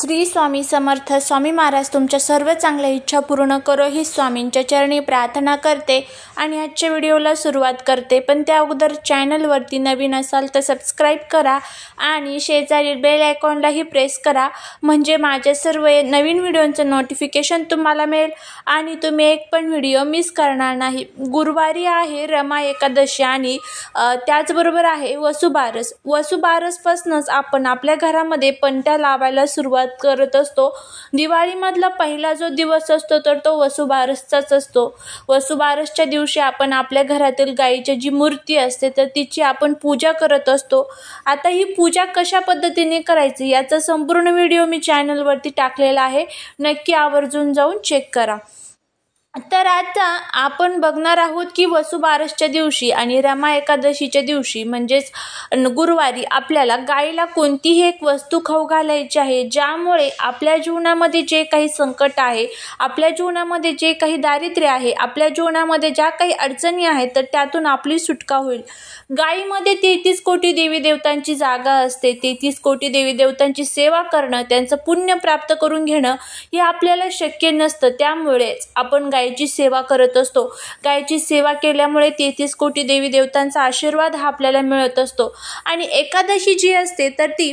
श्री स्वामी समर्थ स्वामी महाराज तुमच्या सर्व चांगल्या इच्छा पूर्ण करो ही स्वामींच्या चरणी प्रार्थना करते आणि आजच्या व्हिडिओला सुरुवात करते पण त्या अगोदर चॅनलवरती नवीन असाल तर सबस्क्राईब करा आणि शेजारी बेल आयकॉनलाही प्रेस करा म्हणजे माझ्या सर्व नवीन व्हिडिओंचं नोटिफिकेशन तुम्हाला मिळेल आणि तुम्ही एक पण व्हिडिओ मिस करणार नाही गुरुवारी आहे रमा एकादशी आणि त्याचबरोबर आहे वसुबारस वसुबारसपासूनच आपण आपल्या घरामध्ये पंट्या लावायला सुरुवात करत करत असतो दिवाळीमधला पहिला जो दिवस असतो तर तो वसुबारसचाच असतो वसुबारसच्या दिवशी आपण आपल्या घरातील गाईची जी मूर्ती असते तर तिची आपण पूजा करत असतो आता ही पूजा कशा पद्धतीने करायची याचा संपूर्ण व्हिडिओ मी चॅनलवरती टाकलेला आहे नक्की आवर्जून जाऊन चेक करा तर आता आपण बघणार आहोत की वसुबारसच्या दिवशी आणि रमा एकादशीच्या दिवशी म्हणजेच गुरुवारी आपल्याला गायीला कोणतीही एक वस्तू खाऊ घालायची आहे ज्यामुळे आपल्या जीवनामध्ये जे काही संकट आहे आपल्या जीवनामध्ये जे काही दारिद्र्य आहे आपल्या जीवनामध्ये ज्या काही अडचणी आहेत तर त्यातून आपली सुटका होईल गायीमध्ये तेहतीस कोटी देवी देवतांची जागा असते तेहतीस कोटी देवी देवतांची सेवा करणं त्यांचं पुण्य प्राप्त करून घेणं हे आपल्याला शक्य नसतं त्यामुळेच आपण गाय गायची सेवा करत असतो गायची सेवा केल्यामुळे तेहतीस कोटी देवी देवतांचा आशीर्वाद हा आपल्याला मिळत असतो आणि एकादशी जी असते तर ती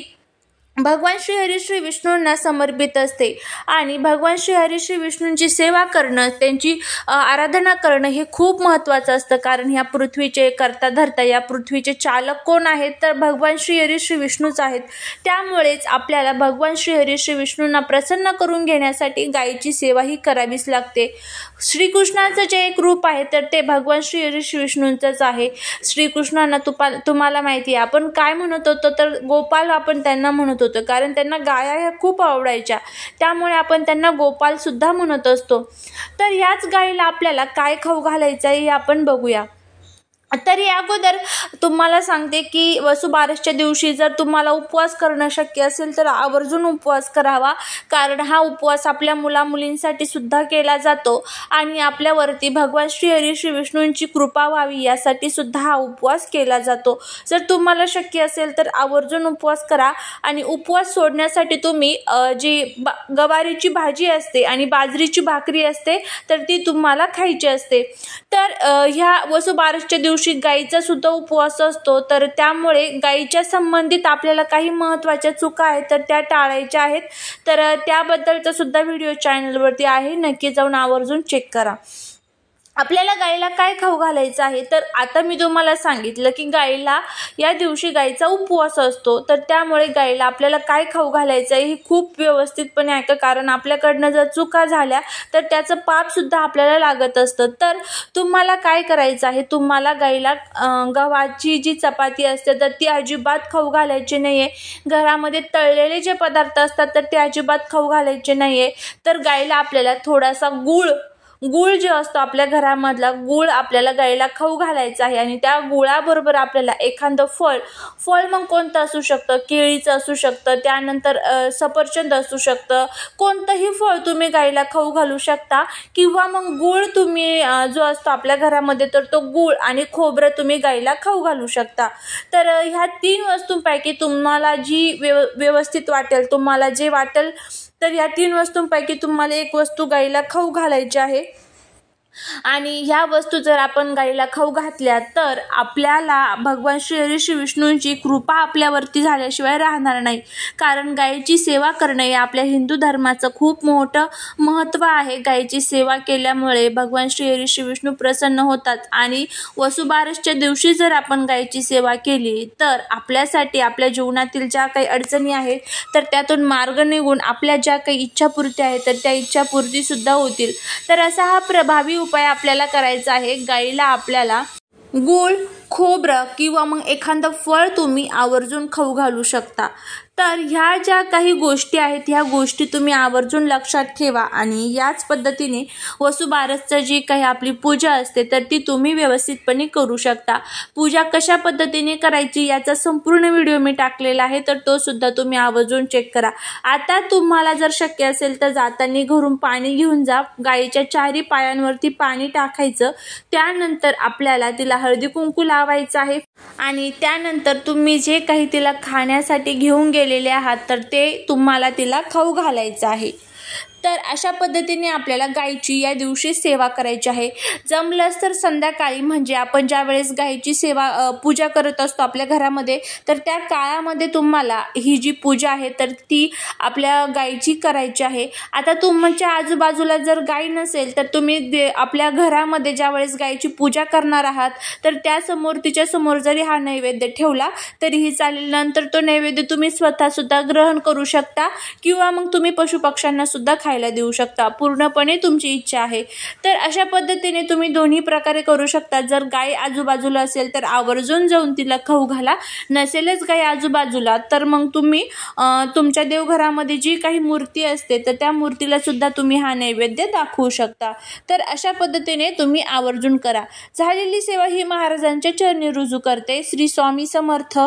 भगवान श्री हरी श्री विष्णूंना समर्पित असते आणि भगवान श्री हरी श्री विष्णूंची सेवा करणं त्यांची आराधना करणं हे खूप महत्त्वाचं असतं कारण ह्या पृथ्वीचे करता धरता या पृथ्वीचे चालक कोण आहेत तर भगवान श्री हरी श्री विष्णूच आहेत त्यामुळेच आपल्याला भगवान श्री हरी श्री विष्णूंना प्रसन्न करून घेण्यासाठी गायीची सेवा ही करावीच लागते श्रीकृष्णाचं जे एक रूप आहे तर ते भगवान श्री हरी श्री विष्णूंचंच आहे श्रीकृष्णांना तुपा तुम्हाला माहिती आहे आपण काय म्हणत होतो तर गोपाल आपण त्यांना म्हणतो होतं कारण त्यांना गाया ह्या खूप आवडायच्या त्यामुळे आपण त्यांना सुद्धा म्हणत असतो तर याच गायीला आपल्याला काय खाऊ घालायचं हे आपण बघूया तरी अगोदर तुम्हाला सांगते की वसुबारसच्या दिवशी जर तुम्हाला उपवास करणं शक्य असेल तर आवर्जून उपवास करावा कारण हा उपवास आपल्या मुलामुलींसाठी सुद्धा केला जातो आणि आपल्यावरती भगवान श्री हरी श्री विष्णूंची कृपा व्हावी यासाठी सुद्धा हा उपवास केला जातो जर तुम्हाला शक्य असेल तर आवर्जून उपवास करा आणि उपवास सोडण्यासाठी तुम्ही जी बा गवारीची भाजी असते आणि बाजरीची भाकरी असते तर ती तुम्हाला खायची असते तर ह्या वसुबारसच्या दिवशी दिवशी गाईचा सुद्धा उपवास असतो तर त्यामुळे गाईच्या संबंधित आपल्याला काही महत्त्वाच्या चुका आहेत तर त्या टाळायच्या आहेत तर त्याबद्दलचा सुद्धा व्हिडिओ चॅनलवरती आहे नक्की जाऊन आवर्जून चेक करा आपल्याला गाईला काय खाऊ घालायचं आहे तर आता मी तुम्हाला सांगितलं की गाईला या दिवशी गायीचा उपवास असतो तर त्यामुळे गाईला आपल्याला काय खाऊ घालायचं आहे हे खूप व्यवस्थितपणे ऐका कारण आपल्याकडनं जर चुका झाल्या तर त्याचं पापसुद्धा आपल्याला लागत असतं तर तुम्हाला काय करायचं आहे तुम्हाला गाईला गव्हाची जी चपाती असते तर ती अजिबात खाऊ घालायची नाही आहे घरामध्ये तळलेले जे पदार्थ असतात तर ते अजिबात खाऊ घालायचे नाही आहे तर गाईला आपल्याला थोडासा गूळ गूळ जे असतो आपल्या घरामधला गूळ आपल्याला गाईला खाऊ घालायचा आहे आणि त्या गुळाबरोबर आपल्याला एखादं फळ फळ मग कोणतं असू शकतं केळीचं असू शकतं त्यानंतर सफरचंद असू शकतं कोणतंही फळ तुम्ही गाईला खाऊ घालू शकता किंवा मग गूळ तुम्ही जो असतो आपल्या घरामध्ये तर तो गूळ आणि खोबरं तुम्ही गाईला खाऊ घालू शकता तर ह्या तीन वस्तूंपैकी तुम्हाला जी व्यव व्यवस्थित वाटेल तुम्हाला जे वाटेल तर या तीन वस्तूंपैकी तुम्हाला एक वस्तू गाईला खाऊ घालायची आहे आणि ह्या वस्तू जर आपण गाईला खाऊ घातल्या तर आपल्याला भगवान श्री श्री विष्णूंची कृपा आपल्यावरती झाल्याशिवाय राहणार नाही कारण गायीची सेवा करणे हे आपल्या हिंदू धर्माचं खूप मोठं महत्त्व आहे गायीची सेवा केल्यामुळे भगवान श्री श्री विष्णू प्रसन्न होतात आणि वसुबारसच्या दिवशी जर आपण गायीची सेवा केली तर आपल्यासाठी आपल्या जीवनातील ज्या काही अडचणी आहेत तर त्यातून मार्ग निघून आपल्या ज्या काही इच्छापूर्ती आहेत तर त्या इच्छापूर्तीसुद्धा होतील तर असा हा प्रभावी उपाय आपल्याला करायचा आहे गाईला आपल्याला गूळ खोबरं किंवा मग एखादं फळ तुम्ही आवर्जून खाऊ घालू शकता तर ह्या ज्या काही गोष्टी आहेत ह्या गोष्टी तुम्ही आवर्जून लक्षात ठेवा आणि याच पद्धतीने वसुबारसचं जी काही आपली पूजा असते तर ती तुम्ही व्यवस्थितपणे करू शकता पूजा कशा पद्धतीने करायची याचा संपूर्ण व्हिडिओ मी टाकलेला आहे तर तो सुद्धा तुम्ही आवर्जून चेक करा आता तुम्हाला जर शक्य असेल तर जाताना घरून पाणी घेऊन जा गायीच्या चारी पायांवरती पाणी टाकायचं त्यानंतर आपल्याला तिला हळदी कुंकू लावायचं आहे आणि त्यानंतर तुम्ही जे काही तिला खाण्यासाठी घेऊन गेलेले आहात तर ते तुम्हाला तिला खाऊ घालायचं आहे तर अशा पद्धतीने आपल्याला गायीची या दिवशी सेवा करायची आहे जमलंच तर संध्याकाळी म्हणजे आपण ज्या वेळेस गायीची सेवा पूजा करत असतो आपल्या घरामध्ये तर त्या काळामध्ये तुम्हाला ही जी पूजा आहे तर ती आपल्या गायीची करायची आहे आता तुमच्या आजूबाजूला जर गाय नसेल तर तुम्ही दे आपल्या घरामध्ये ज्या वेळेस गायीची पूजा करणार आहात तर त्यासमोर तिच्यासमोर समोर जरी हा नैवेद्य ठेवला तरीही चालेल नंतर तो नैवेद्य तुम्ही स्वतःसुद्धा ग्रहण करू शकता किंवा मग तुम्ही पशुपक्ष्यांना सुद्धा खायला देऊ शकता पूर्णपणे तुमची इच्छा आहे तर अशा पद्धतीने तुम्ही दोन्ही प्रकारे करू शकता जर गाय आजूबाजूला असेल तर आवर्जून जाऊन तिला खाऊ घाला नसेलच गाय आजूबाजूला तर मग तुम्ही तुमच्या देवघरामध्ये जी काही मूर्ती असते तर त्या मूर्तीला सुद्धा तुम्ही हा नैवेद्य दाखवू शकता तर अशा पद्धतीने तुम्ही आवर्जून करा झालेली सेवा ही महाराजांच्या चरणी रुजू करते श्री स्वामी समर्थ